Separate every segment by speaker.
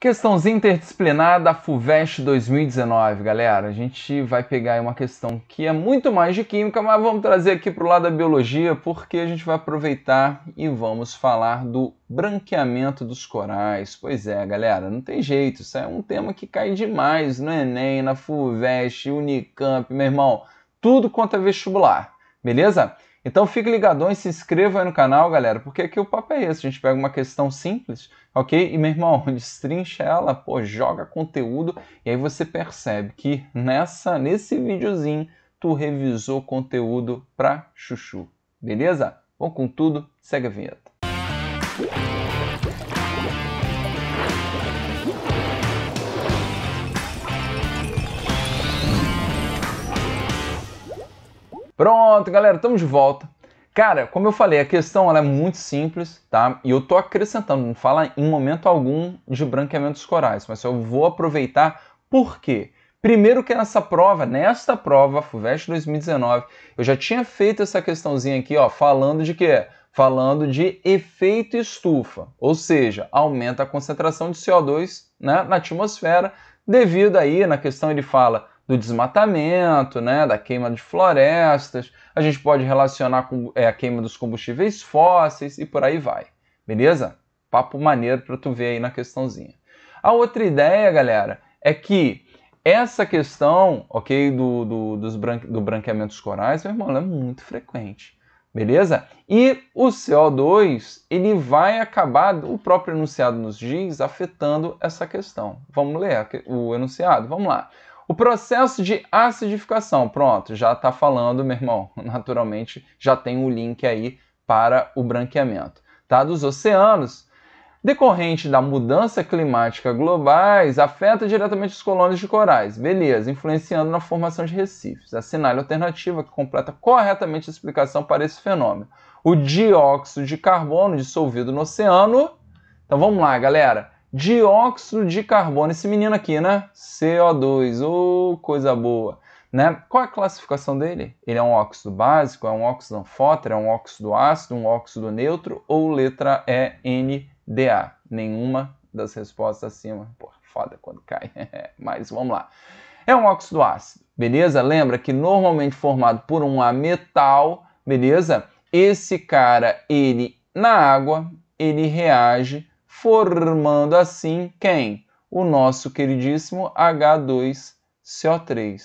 Speaker 1: Questãozinha interdisciplinar da FUVEST 2019, galera. A gente vai pegar uma questão que é muito mais de química, mas vamos trazer aqui para o lado da biologia, porque a gente vai aproveitar e vamos falar do branqueamento dos corais. Pois é, galera, não tem jeito. Isso é um tema que cai demais no Enem, na FUVEST, Unicamp, meu irmão. Tudo quanto é vestibular, beleza? Então fique ligadão e se inscreva aí no canal, galera, porque aqui o papo é esse. A gente pega uma questão simples, ok? E meu irmão, destrincha ela, pô, joga conteúdo e aí você percebe que nessa nesse videozinho tu revisou conteúdo pra chuchu. Beleza? Bom com tudo, segue a vinheta. Pronto, galera, estamos de volta. Cara, como eu falei, a questão ela é muito simples, tá? E eu tô acrescentando, não fala em momento algum de branqueamentos corais, mas eu vou aproveitar por quê? Primeiro que nessa prova, nesta prova, FUVEST 2019, eu já tinha feito essa questãozinha aqui, ó, falando de quê? Falando de efeito estufa, ou seja, aumenta a concentração de CO2 né, na atmosfera, devido aí, na questão ele fala do desmatamento, né, da queima de florestas, a gente pode relacionar com é, a queima dos combustíveis fósseis e por aí vai. Beleza? Papo maneiro para tu ver aí na questãozinha. A outra ideia, galera, é que essa questão, ok, do, do, dos branque do branqueamento dos corais, meu irmão, é muito frequente. Beleza? E o CO2, ele vai acabar, o próprio enunciado nos diz, afetando essa questão. Vamos ler o enunciado? Vamos lá. O processo de acidificação, pronto, já está falando, meu irmão. Naturalmente, já tem um link aí para o branqueamento tá? dos oceanos. Decorrente da mudança climática globais, afeta diretamente os colônios de corais, beleza, influenciando na formação de recifes. Assinale é a alternativa que completa corretamente a explicação para esse fenômeno. O dióxido de carbono dissolvido no oceano. Então vamos lá, galera dióxido de carbono. Esse menino aqui, né? CO2, ô oh, coisa boa. Né? Qual é a classificação dele? Ele é um óxido básico, é um óxido anfótero, é um óxido ácido, um óxido neutro ou letra E, N, D, A? Nenhuma das respostas acima. Porra, foda quando cai. Mas vamos lá. É um óxido ácido, beleza? Lembra que normalmente formado por um A metal, beleza? Esse cara, ele na água, ele reage formando assim quem? O nosso queridíssimo H2CO3,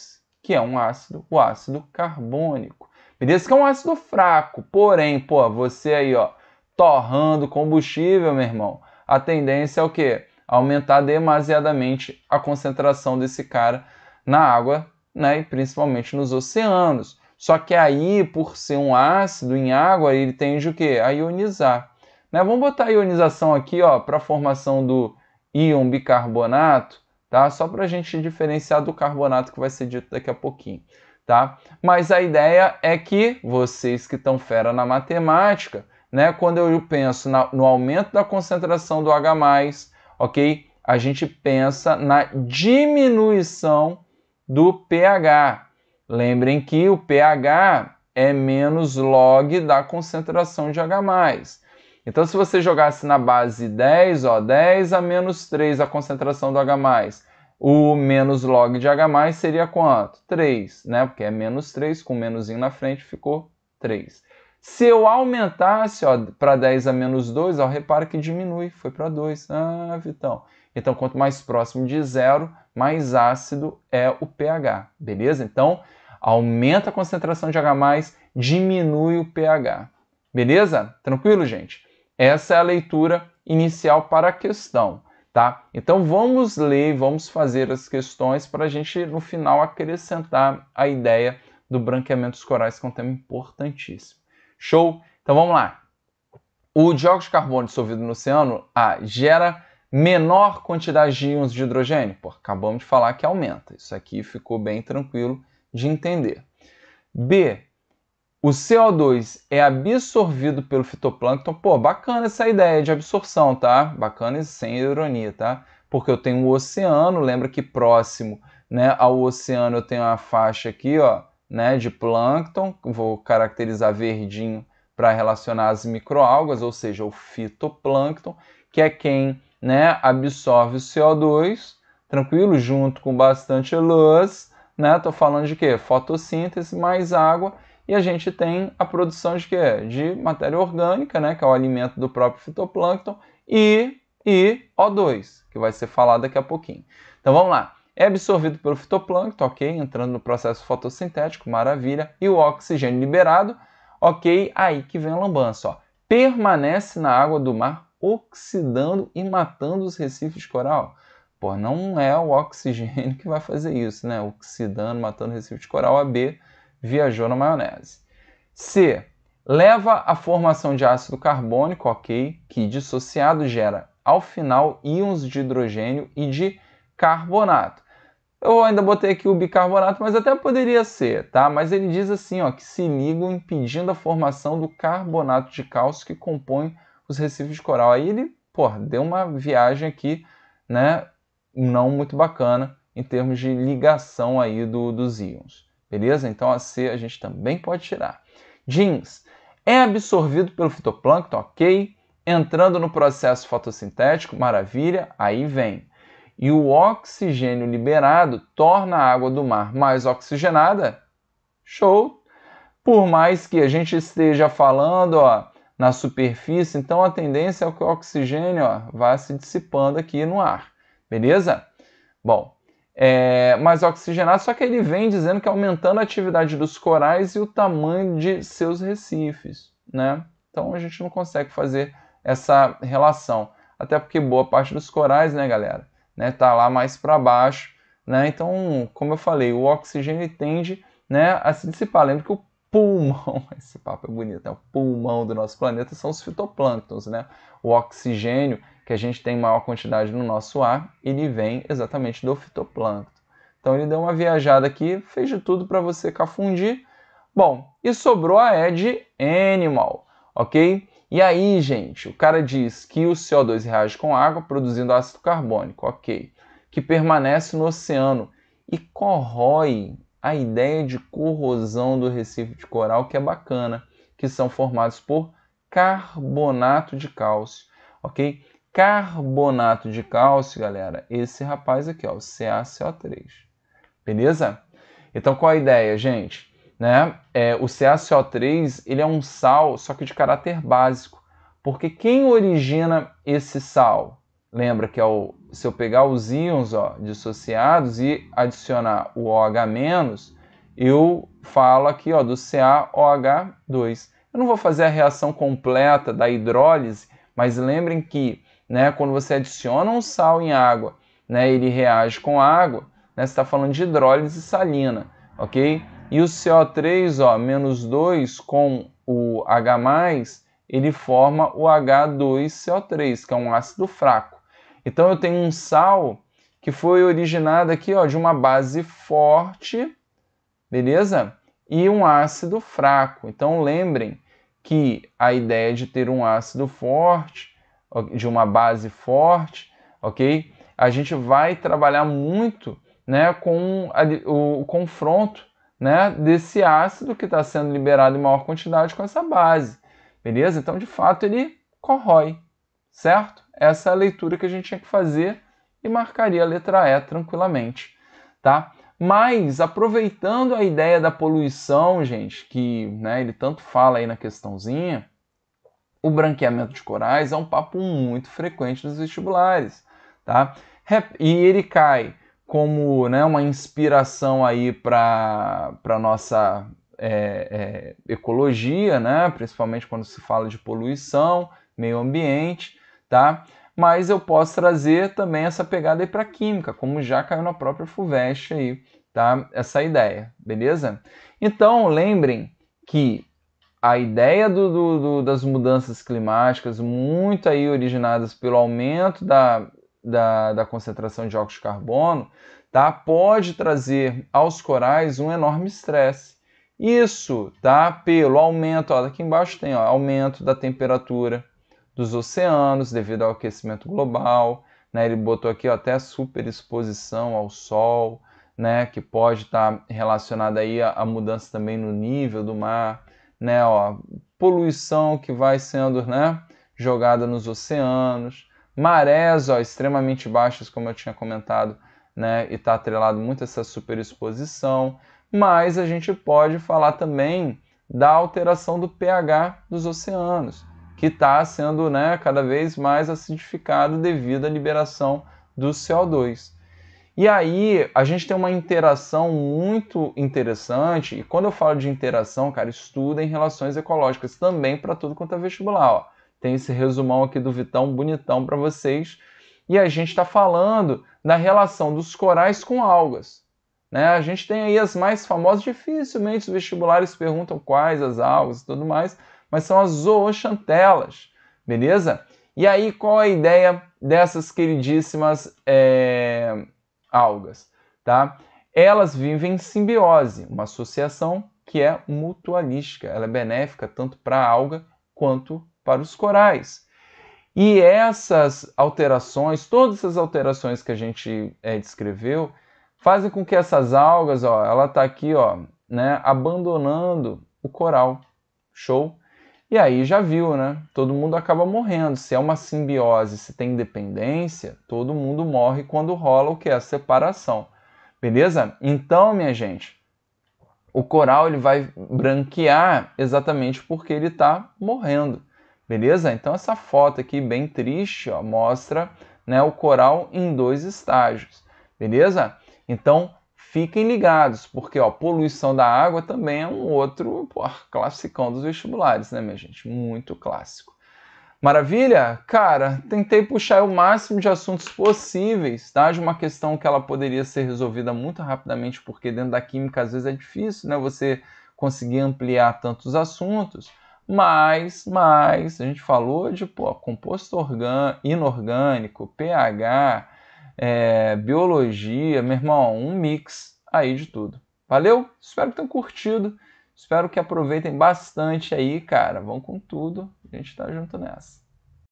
Speaker 1: que é um ácido, o ácido carbônico. Beleza? Que é um ácido fraco, porém, pô, você aí, ó, torrando combustível, meu irmão, a tendência é o quê? Aumentar demasiadamente a concentração desse cara na água, né? E principalmente nos oceanos. Só que aí, por ser um ácido em água, ele tende o quê? A ionizar. Né? Vamos botar a ionização aqui para a formação do íon bicarbonato, tá? só para a gente diferenciar do carbonato que vai ser dito daqui a pouquinho. Tá? Mas a ideia é que vocês que estão fera na matemática, né, quando eu penso na, no aumento da concentração do H+, ok? A gente pensa na diminuição do pH. Lembrem que o pH é menos log da concentração de H+. Então, se você jogasse na base 10, ó, 10 a menos 3 a concentração do H+, o menos log de H+, seria quanto? 3, né? Porque é menos 3, com menusinho na frente ficou 3. Se eu aumentasse para 10 a menos 2, ó, repara que diminui, foi para 2. Ah, Vitão. Então, quanto mais próximo de zero, mais ácido é o pH, beleza? Então, aumenta a concentração de H+, diminui o pH. Beleza? Tranquilo, gente? Essa é a leitura inicial para a questão, tá? Então vamos ler, vamos fazer as questões para a gente no final acrescentar a ideia do branqueamento dos corais, que é um tema importantíssimo. Show? Então vamos lá. O dióxido de carbono dissolvido no oceano A, gera menor quantidade de íons de hidrogênio? Pô, acabamos de falar que aumenta. Isso aqui ficou bem tranquilo de entender. B, o CO2 é absorvido pelo fitoplâncton. Pô, bacana essa ideia de absorção, tá? Bacana e sem ironia, tá? Porque eu tenho o um oceano, lembra que próximo né, ao oceano eu tenho a faixa aqui, ó, né, de plâncton, vou caracterizar verdinho para relacionar as microalgas, ou seja, o fitoplâncton, que é quem né, absorve o CO2, tranquilo, junto com bastante luz, né? Tô falando de quê? Fotossíntese mais água e a gente tem a produção de é De matéria orgânica, né, que é o alimento do próprio fitoplâncton, e, e O2, que vai ser falado daqui a pouquinho. Então vamos lá. É absorvido pelo fitoplâncton, ok, entrando no processo fotossintético, maravilha, e o oxigênio liberado, ok, aí que vem a lambança, ó. Permanece na água do mar, oxidando e matando os recifes de coral. Pô, não é o oxigênio que vai fazer isso, né? Oxidando, matando recife de coral, a B viajou na maionese. C. Leva à formação de ácido carbônico, ok, que dissociado gera, ao final, íons de hidrogênio e de carbonato. Eu ainda botei aqui o bicarbonato, mas até poderia ser, tá? Mas ele diz assim, ó, que se ligam impedindo a formação do carbonato de cálcio que compõe os recifes de coral. Aí ele, pô, deu uma viagem aqui, né, não muito bacana em termos de ligação aí do, dos íons beleza? Então a C a gente também pode tirar. Jeans é absorvido pelo fitoplâncton, ok? Entrando no processo fotossintético, maravilha, aí vem. E o oxigênio liberado torna a água do mar mais oxigenada? Show! Por mais que a gente esteja falando ó, na superfície, então a tendência é que o oxigênio ó, vá se dissipando aqui no ar, beleza? Bom, é, mais é oxigenado, só que ele vem dizendo que aumentando a atividade dos corais e o tamanho de seus recifes, né? Então a gente não consegue fazer essa relação, até porque boa parte dos corais, né, galera, né, tá lá mais para baixo, né? Então, como eu falei, o oxigênio tende, né, a se dissipar. Lembra que o pulmão, esse papo é bonito, né? O pulmão do nosso planeta são os fitoplânctons, né? O oxigênio que a gente tem maior quantidade no nosso ar, ele vem exatamente do fitoplâncton. Então ele deu uma viajada aqui, fez de tudo para você cafundir. Bom, e sobrou a ED de animal, ok? E aí, gente, o cara diz que o CO2 reage com água produzindo ácido carbônico, ok, que permanece no oceano e corrói a ideia de corrosão do recife de coral, que é bacana, que são formados por carbonato de cálcio, ok? carbonato de cálcio, galera, esse rapaz aqui, ó, o CaCO3. Beleza? Então, qual a ideia, gente? Né? É, o CaCO3 ele é um sal, só que de caráter básico. Porque quem origina esse sal? Lembra que é o, se eu pegar os íons ó, dissociados e adicionar o OH-, eu falo aqui ó, do CaOH2. Eu não vou fazer a reação completa da hidrólise, mas lembrem que né? Quando você adiciona um sal em água, né? Ele reage com água, né? Você está falando de hidrólise salina, ok? E o CO3, ó, menos 2 com o H+, ele forma o H2CO3, que é um ácido fraco. Então eu tenho um sal que foi originado aqui, ó, de uma base forte, beleza? E um ácido fraco. Então lembrem que a ideia de ter um ácido forte de uma base forte, ok? A gente vai trabalhar muito né, com a, o confronto né, desse ácido que está sendo liberado em maior quantidade com essa base, beleza? Então, de fato, ele corrói, certo? Essa é a leitura que a gente tinha que fazer e marcaria a letra E tranquilamente, tá? Mas, aproveitando a ideia da poluição, gente, que né, ele tanto fala aí na questãozinha, o branqueamento de corais é um papo muito frequente nos vestibulares, tá? E ele cai como né, uma inspiração aí para a nossa é, é, ecologia, né? principalmente quando se fala de poluição, meio ambiente, tá? Mas eu posso trazer também essa pegada aí para química, como já caiu na própria FUVEST aí, tá? Essa ideia, beleza? Então, lembrem que a ideia do, do, do, das mudanças climáticas, muito aí originadas pelo aumento da, da, da concentração de óxido de carbono, tá, pode trazer aos corais um enorme estresse. Isso, tá, pelo aumento, ó, aqui embaixo tem ó, aumento da temperatura dos oceanos devido ao aquecimento global, né, ele botou aqui ó, até superexposição ao sol, né, que pode estar tá relacionada aí a mudança também no nível do mar, né, ó, poluição que vai sendo né, jogada nos oceanos, marés ó, extremamente baixas, como eu tinha comentado, né, e está atrelado muito a essa superexposição, mas a gente pode falar também da alteração do pH dos oceanos, que está sendo né, cada vez mais acidificado devido à liberação do CO2. E aí a gente tem uma interação muito interessante, e quando eu falo de interação, cara, estuda em relações ecológicas também para tudo quanto é vestibular. Ó. Tem esse resumão aqui do Vitão bonitão para vocês. E a gente está falando da relação dos corais com algas. Né? A gente tem aí as mais famosas, dificilmente os vestibulares perguntam quais as algas e tudo mais, mas são as zooxantelas, beleza? E aí, qual a ideia dessas queridíssimas é, algas, tá? Elas vivem em simbiose, uma associação que é mutualística, ela é benéfica tanto para a alga quanto para os corais. E essas alterações, todas essas alterações que a gente é, descreveu, fazem com que essas algas, ó, ela está aqui, ó, né, abandonando o coral. Show? E aí já viu, né? Todo mundo acaba morrendo. Se é uma simbiose, se tem dependência, todo mundo morre quando rola o que é a separação. Beleza? Então, minha gente, o coral ele vai branquear exatamente porque ele está morrendo. Beleza? Então essa foto aqui bem triste, ó, mostra, né, o coral em dois estágios. Beleza? Então, Fiquem ligados, porque ó, poluição da água também é um outro pô, classicão dos vestibulares, né, minha gente? Muito clássico. Maravilha? Cara, tentei puxar o máximo de assuntos possíveis, tá? De uma questão que ela poderia ser resolvida muito rapidamente, porque dentro da química às vezes é difícil, né? Você conseguir ampliar tantos assuntos. Mas, mas, a gente falou de pô, composto inorgânico, pH, é, biologia, meu irmão, um mix aí de tudo. Valeu? Espero que tenham curtido. Espero que aproveitem bastante aí, cara. Vão com tudo. A gente tá junto nessa.